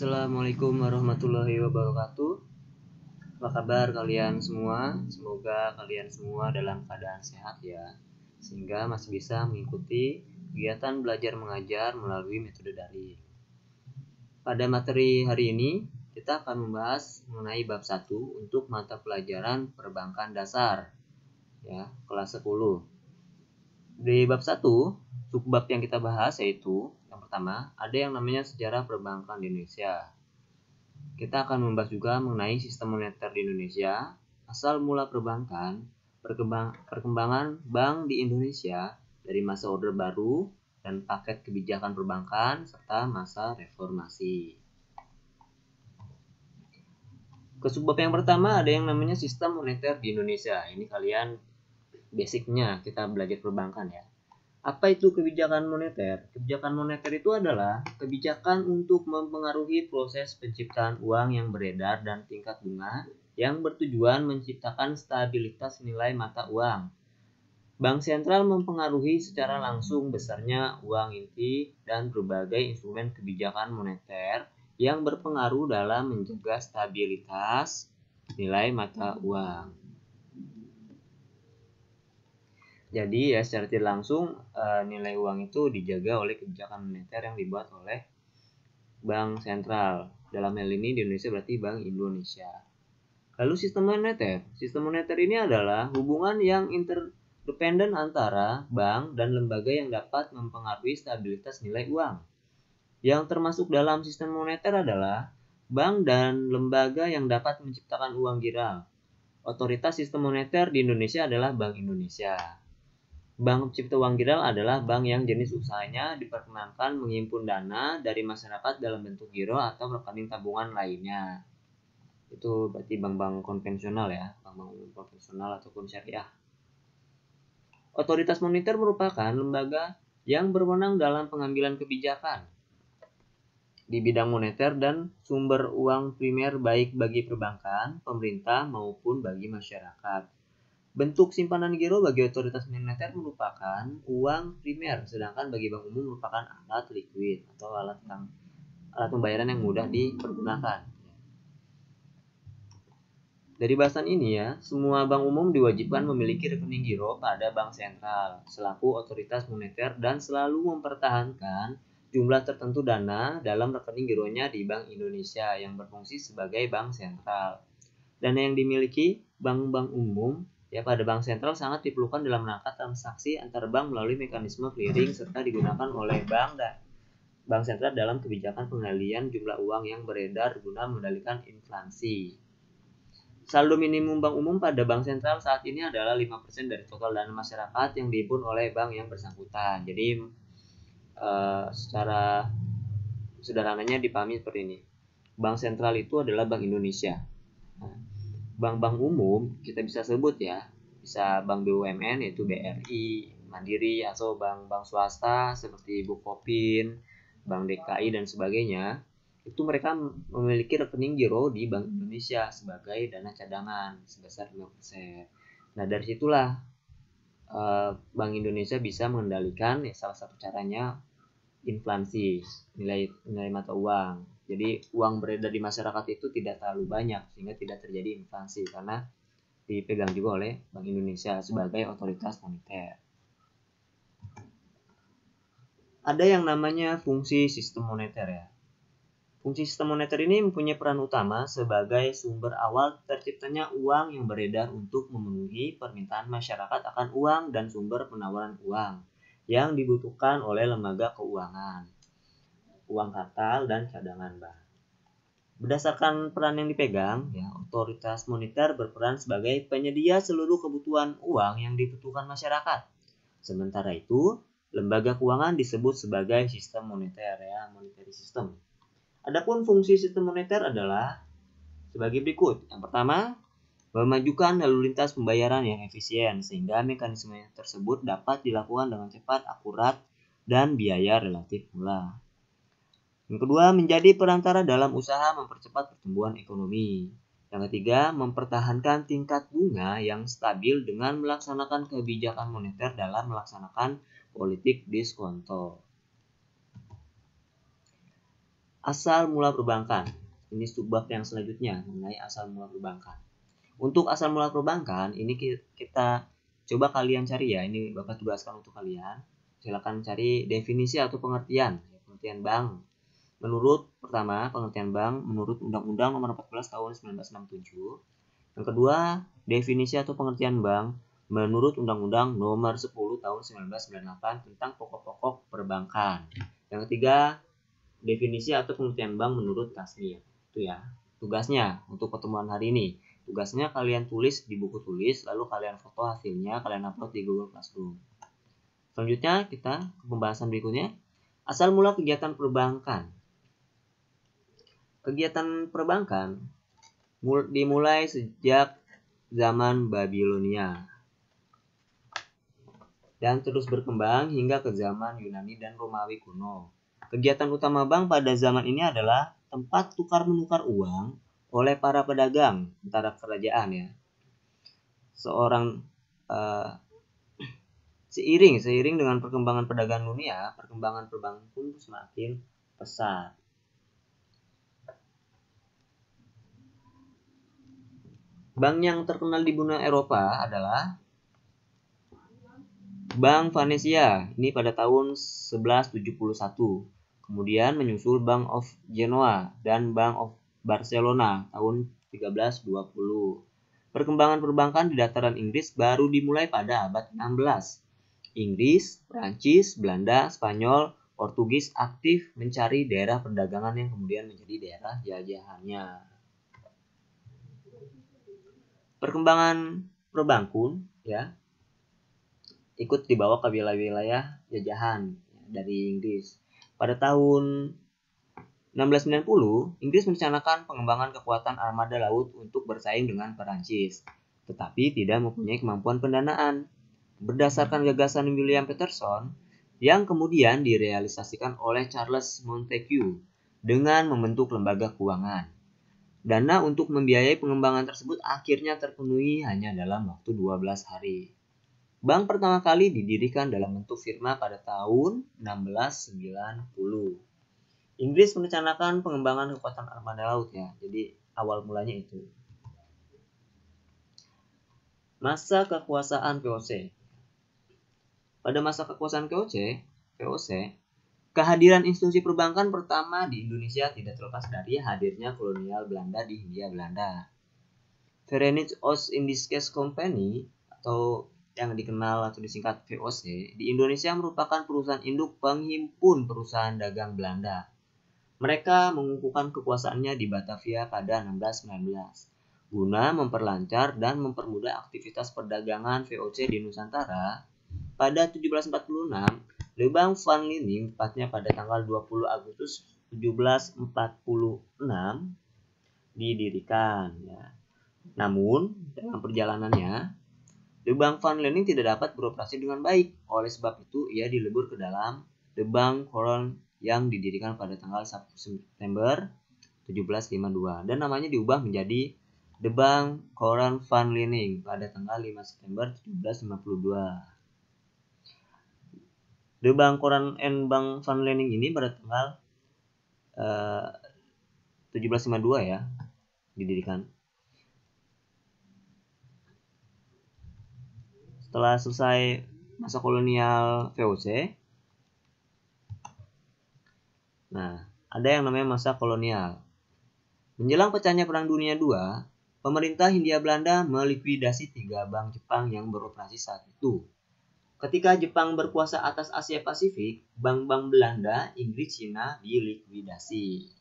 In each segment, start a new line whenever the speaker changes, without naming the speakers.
Assalamualaikum warahmatullahi wabarakatuh. Apa kabar kalian semua? Semoga kalian semua dalam keadaan sehat ya, sehingga masih bisa mengikuti kegiatan belajar mengajar melalui metode daring. Pada materi hari ini, kita akan membahas mengenai bab 1 untuk mata pelajaran perbankan dasar ya, kelas 10. Di bab 1, bab yang kita bahas yaitu pertama, ada yang namanya sejarah perbankan di Indonesia. Kita akan membahas juga mengenai sistem moneter di Indonesia, asal mula perbankan, perkembangan bank di Indonesia dari masa Order Baru dan paket kebijakan perbankan serta masa reformasi. Ke yang pertama ada yang namanya sistem moneter di Indonesia. Ini kalian basicnya kita belajar perbankan ya. Apa itu kebijakan moneter? Kebijakan moneter itu adalah kebijakan untuk mempengaruhi proses penciptaan uang yang beredar dan tingkat bunga yang bertujuan menciptakan stabilitas nilai mata uang. Bank sentral mempengaruhi secara langsung besarnya uang inti dan berbagai instrumen kebijakan moneter yang berpengaruh dalam menjaga stabilitas nilai mata uang. Jadi ya secara tidak langsung uh, nilai uang itu dijaga oleh kebijakan moneter yang dibuat oleh bank sentral. Dalam hal ini di Indonesia berarti Bank Indonesia. Lalu sistem moneter. Sistem moneter ini adalah hubungan yang interdependen antara bank dan lembaga yang dapat mempengaruhi stabilitas nilai uang. Yang termasuk dalam sistem moneter adalah bank dan lembaga yang dapat menciptakan uang giral. Otoritas sistem moneter di Indonesia adalah Bank Indonesia. Bank Cipta Uang Giral adalah bank yang jenis usahanya diperkenankan menghimpun dana dari masyarakat dalam bentuk giro atau rekening tabungan lainnya. Itu berarti bank-bank konvensional ya, bank-bank konvensional ataupun syariah. Otoritas moneter merupakan lembaga yang berwenang dalam pengambilan kebijakan di bidang moneter dan sumber uang primer baik bagi perbankan, pemerintah maupun bagi masyarakat. Bentuk simpanan giro bagi otoritas moneter merupakan uang primer, sedangkan bagi bank umum merupakan alat likuid atau alat yang, alat pembayaran yang mudah dipergunakan. Dari bahasan ini ya, semua bank umum diwajibkan memiliki rekening giro pada bank sentral selaku otoritas moneter dan selalu mempertahankan jumlah tertentu dana dalam rekening gironya di Bank Indonesia yang berfungsi sebagai bank sentral. Dana yang dimiliki bank-bank umum Ya, pada bank sentral sangat diperlukan dalam rangka transaksi antar bank melalui mekanisme clearing serta digunakan oleh bank dan bank sentral dalam kebijakan pengalian jumlah uang yang beredar guna mengendalikan inflasi. Saldo minimum bank umum pada bank sentral saat ini adalah 5% dari total dana masyarakat yang dihimpun oleh bank yang bersangkutan. Jadi uh, secara sederhananya dipahami seperti ini. Bank sentral itu adalah Bank Indonesia bank-bank umum kita bisa sebut ya bisa bank BUMN yaitu BRI Mandiri atau bank-bank swasta seperti Bukopin Bank DKI dan sebagainya itu mereka memiliki rekening giro di Bank Indonesia sebagai dana cadangan sebesar 5%. Nah, dari situlah eh, Bank Indonesia bisa mengendalikan ya, salah satu caranya inflasi nilai nilai mata uang jadi uang beredar di masyarakat itu tidak terlalu banyak sehingga tidak terjadi inflasi karena dipegang juga oleh Bank Indonesia sebagai otoritas moneter. Ada yang namanya fungsi sistem moneter ya. Fungsi sistem moneter ini mempunyai peran utama sebagai sumber awal terciptanya uang yang beredar untuk memenuhi permintaan masyarakat akan uang dan sumber penawaran uang yang dibutuhkan oleh lembaga keuangan uang kartal, dan cadangan bank. Berdasarkan peran yang dipegang, ya, otoritas moneter berperan sebagai penyedia seluruh kebutuhan uang yang dibutuhkan masyarakat. Sementara itu, lembaga keuangan disebut sebagai sistem moneter ya, monetary system. Adapun fungsi sistem moneter adalah sebagai berikut. Yang pertama, memajukan lalu lintas pembayaran yang efisien sehingga mekanisme tersebut dapat dilakukan dengan cepat, akurat, dan biaya relatif murah. Yang kedua, menjadi perantara dalam usaha mempercepat pertumbuhan ekonomi. Yang ketiga, mempertahankan tingkat bunga yang stabil dengan melaksanakan kebijakan moneter dalam melaksanakan politik diskonto. Asal mula perbankan. Ini subbab yang selanjutnya mengenai asal mula perbankan. Untuk asal mula perbankan, ini kita coba kalian cari ya. Ini Bapak tugaskan untuk kalian. Silakan cari definisi atau pengertian, pengertian bank Menurut pertama, pengertian bank menurut Undang-Undang Nomor 14 Tahun 1967. Yang kedua, definisi atau pengertian bank menurut Undang-Undang Nomor 10 Tahun 1998 tentang pokok-pokok perbankan. Yang ketiga, definisi atau pengertian bank menurut Tasnia. Itu ya, tugasnya untuk pertemuan hari ini. Tugasnya kalian tulis di buku tulis, lalu kalian foto hasilnya, kalian upload di Google Classroom. Selanjutnya kita ke pembahasan berikutnya. Asal mula kegiatan perbankan kegiatan perbankan dimulai sejak zaman Babilonia dan terus berkembang hingga ke zaman Yunani dan Romawi kuno. Kegiatan utama bank pada zaman ini adalah tempat tukar menukar uang oleh para pedagang antara kerajaan ya. Seorang uh, seiring seiring dengan perkembangan perdagangan dunia, perkembangan perbankan pun semakin pesat. Bank yang terkenal di benua Eropa adalah Bank Venesia, ini pada tahun 1171. Kemudian menyusul Bank of Genoa dan Bank of Barcelona tahun 1320. Perkembangan perbankan di dataran Inggris baru dimulai pada abad 16. Inggris, Prancis, Belanda, Spanyol, Portugis aktif mencari daerah perdagangan yang kemudian menjadi daerah jajahannya. Perkembangan perbankun ya ikut dibawa ke wilayah-wilayah jajahan dari Inggris. Pada tahun 1690, Inggris merencanakan pengembangan kekuatan armada laut untuk bersaing dengan Perancis, tetapi tidak mempunyai kemampuan pendanaan. Berdasarkan gagasan William Peterson, yang kemudian direalisasikan oleh Charles Montague dengan membentuk lembaga keuangan. Dana untuk membiayai pengembangan tersebut akhirnya terpenuhi hanya dalam waktu 12 hari. Bank pertama kali didirikan dalam bentuk firma pada tahun 1690. Inggris merencanakan pengembangan kekuatan armada laut ya. Jadi awal mulanya itu. Masa kekuasaan VOC. Pada masa kekuasaan VOC, VOC Kehadiran institusi perbankan pertama di Indonesia tidak terlepas dari hadirnya kolonial Belanda di Hindia Belanda. Verenigde oost indische Company atau yang dikenal atau disingkat VOC ya, di Indonesia merupakan perusahaan induk penghimpun perusahaan dagang Belanda. Mereka mengukuhkan kekuasaannya di Batavia pada 1619 guna memperlancar dan mempermudah aktivitas perdagangan VOC di Nusantara. Pada 1746, Lubang Fang ini tepatnya pada tanggal 20 Agustus 1746 didirikan ya. Namun dalam perjalanannya lubang Van Lining tidak dapat beroperasi dengan baik. Oleh sebab itu ia dilebur ke dalam lubang Koron yang didirikan pada tanggal 1 September 1752 dan namanya diubah menjadi Debang Koran Van Lining pada tanggal 5 September 1752. The Bank Koran and Bank Fund Lending ini pada tanggal eh, uh, 1752 ya didirikan. Setelah selesai masa kolonial VOC, nah ada yang namanya masa kolonial. Menjelang pecahnya Perang Dunia II, pemerintah Hindia Belanda melikuidasi tiga bank Jepang yang beroperasi saat itu, Ketika Jepang berkuasa atas Asia Pasifik, bank-bank Belanda, Inggris, Cina dilikuidasi.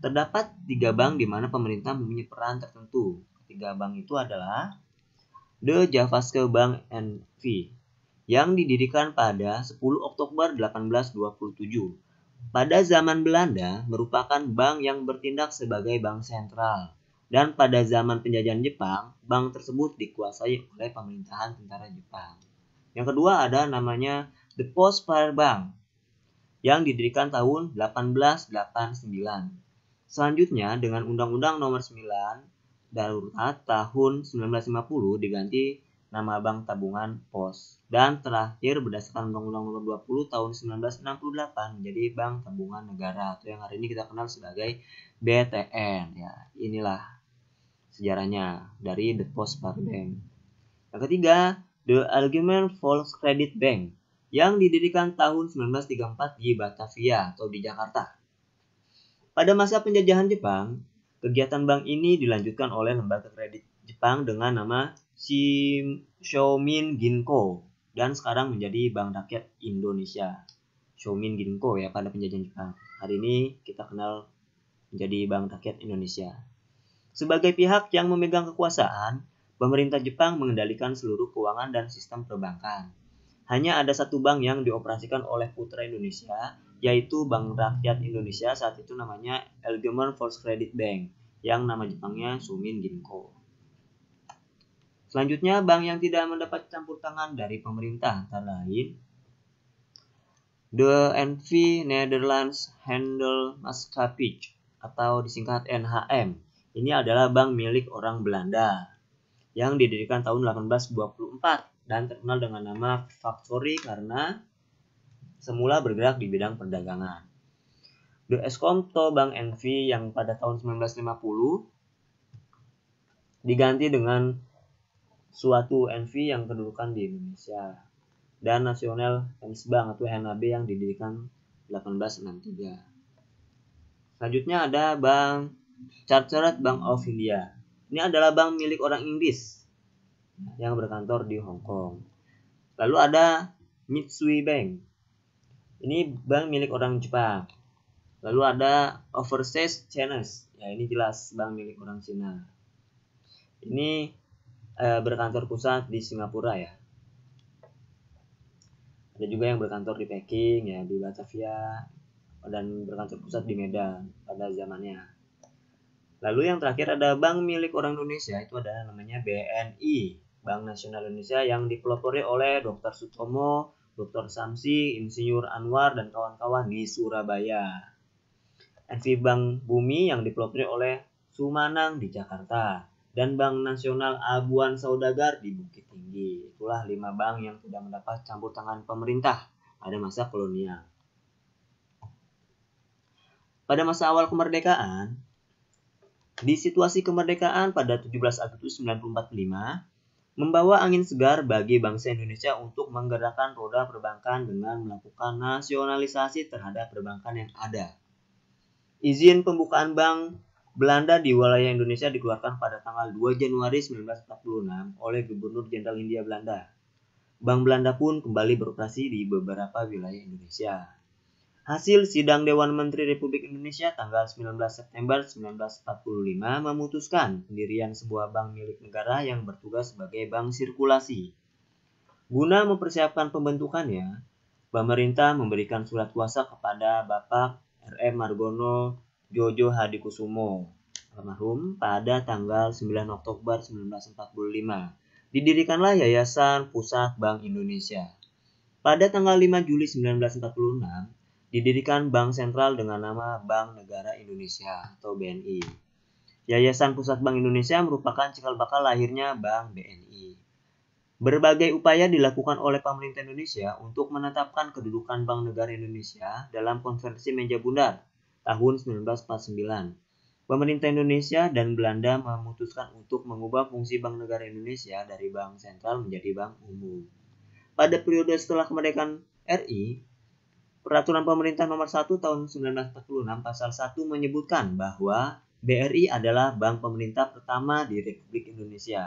Terdapat tiga bank di mana pemerintah mempunyai peran tertentu. Ketiga bank itu adalah The Javaske Bank NV yang didirikan pada 10 Oktober 1827. Pada zaman Belanda merupakan bank yang bertindak sebagai bank sentral dan pada zaman penjajahan Jepang, bank tersebut dikuasai oleh pemerintahan tentara Jepang. Yang kedua ada namanya The Post Fire Bank yang didirikan tahun 1889. Selanjutnya dengan Undang-Undang Nomor 9 Darurat tahun 1950 diganti nama Bank Tabungan Pos dan terakhir berdasarkan Undang-Undang Nomor 20 Tahun 1968 menjadi Bank Tabungan Negara atau yang hari ini kita kenal sebagai BTN ya. Inilah sejarahnya dari The Postpartum. Yang ketiga, The Argument False Credit Bank yang didirikan tahun 1934 di Batavia atau di Jakarta. Pada masa penjajahan Jepang, kegiatan bank ini dilanjutkan oleh lembaga kredit Jepang dengan nama Shomin Ginko dan sekarang menjadi Bank Rakyat Indonesia. Shomin Ginko ya pada penjajahan Jepang. Hari ini kita kenal menjadi Bank Rakyat Indonesia. Sebagai pihak yang memegang kekuasaan, pemerintah Jepang mengendalikan seluruh keuangan dan sistem perbankan. Hanya ada satu bank yang dioperasikan oleh putra Indonesia, yaitu Bank Rakyat Indonesia saat itu namanya Elgemer First Credit Bank, yang nama Jepangnya Sumin Ginko. Selanjutnya, bank yang tidak mendapat campur tangan dari pemerintah antara lain The NV Netherlands Handel Maskapich, atau disingkat NHM ini adalah bank milik orang Belanda yang didirikan tahun 1824 dan terkenal dengan nama Factory karena semula bergerak di bidang perdagangan. The Escomto Bank NV yang pada tahun 1950 diganti dengan suatu NV yang kedudukan di Indonesia dan Nasional Bank atau HNAB yang didirikan 1863. Selanjutnya ada Bank Chartered Bank of India. Ini adalah bank milik orang Inggris yang berkantor di Hong Kong. Lalu ada Mitsui Bank. Ini bank milik orang Jepang. Lalu ada Overseas Channels. Ya ini jelas bank milik orang Cina. Ini eh, berkantor pusat di Singapura ya. Ada juga yang berkantor di Peking ya di Batavia dan berkantor pusat di Medan pada zamannya. Lalu yang terakhir ada bank milik orang Indonesia itu ada namanya BNI, Bank Nasional Indonesia yang dipelopori oleh Dr. Sutomo, Dr. Samsi, Insinyur Anwar dan kawan-kawan di Surabaya. NV Bank Bumi yang dipelopori oleh Sumanang di Jakarta dan Bank Nasional Abuan Saudagar di Bukit Tinggi. Itulah lima bank yang sudah mendapat campur tangan pemerintah pada masa kolonial. Pada masa awal kemerdekaan, di situasi kemerdekaan pada 17 Agustus 1945, membawa angin segar bagi bangsa Indonesia untuk menggerakkan roda perbankan dengan melakukan nasionalisasi terhadap perbankan yang ada. Izin pembukaan bank Belanda di wilayah Indonesia dikeluarkan pada tanggal 2 Januari 1946 oleh Gubernur Jenderal India Belanda. Bank Belanda pun kembali beroperasi di beberapa wilayah Indonesia. Hasil sidang Dewan Menteri Republik Indonesia tanggal 19 September 1945 memutuskan pendirian sebuah bank milik negara yang bertugas sebagai bank sirkulasi. Guna mempersiapkan pembentukannya, pemerintah memberikan surat kuasa kepada Bapak RM Margono Jojo Hadikusumo almarhum pada tanggal 9 Oktober 1945. Didirikanlah Yayasan Pusat Bank Indonesia. Pada tanggal 5 Juli 1946, didirikan Bank Sentral dengan nama Bank Negara Indonesia atau BNI. Yayasan Pusat Bank Indonesia merupakan cikal bakal lahirnya Bank BNI. Berbagai upaya dilakukan oleh pemerintah Indonesia untuk menetapkan kedudukan Bank Negara Indonesia dalam konversi meja bundar tahun 1949. Pemerintah Indonesia dan Belanda memutuskan untuk mengubah fungsi Bank Negara Indonesia dari Bank Sentral menjadi Bank Umum. Pada periode setelah kemerdekaan RI, Peraturan Pemerintah Nomor 1 Tahun 1946 Pasal 1 menyebutkan bahwa BRI adalah bank pemerintah pertama di Republik Indonesia.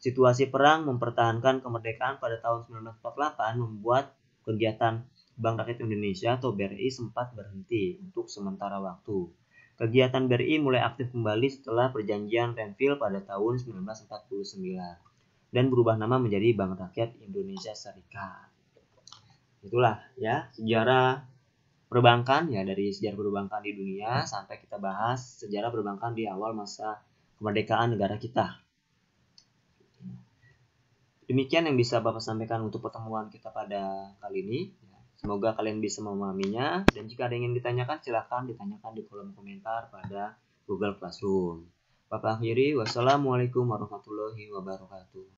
Situasi perang mempertahankan kemerdekaan pada tahun 1948 membuat kegiatan Bank Rakyat Indonesia atau BRI sempat berhenti untuk sementara waktu. Kegiatan BRI mulai aktif kembali setelah perjanjian Renville pada tahun 1949 dan berubah nama menjadi Bank Rakyat Indonesia Serikat itulah ya sejarah perbankan ya dari sejarah perbankan di dunia sampai kita bahas sejarah perbankan di awal masa kemerdekaan negara kita. Demikian yang bisa Bapak sampaikan untuk pertemuan kita pada kali ini. Semoga kalian bisa memahaminya dan jika ada yang ingin ditanyakan silahkan ditanyakan di kolom komentar pada Google Classroom. Bapak akhiri, wassalamualaikum warahmatullahi wabarakatuh.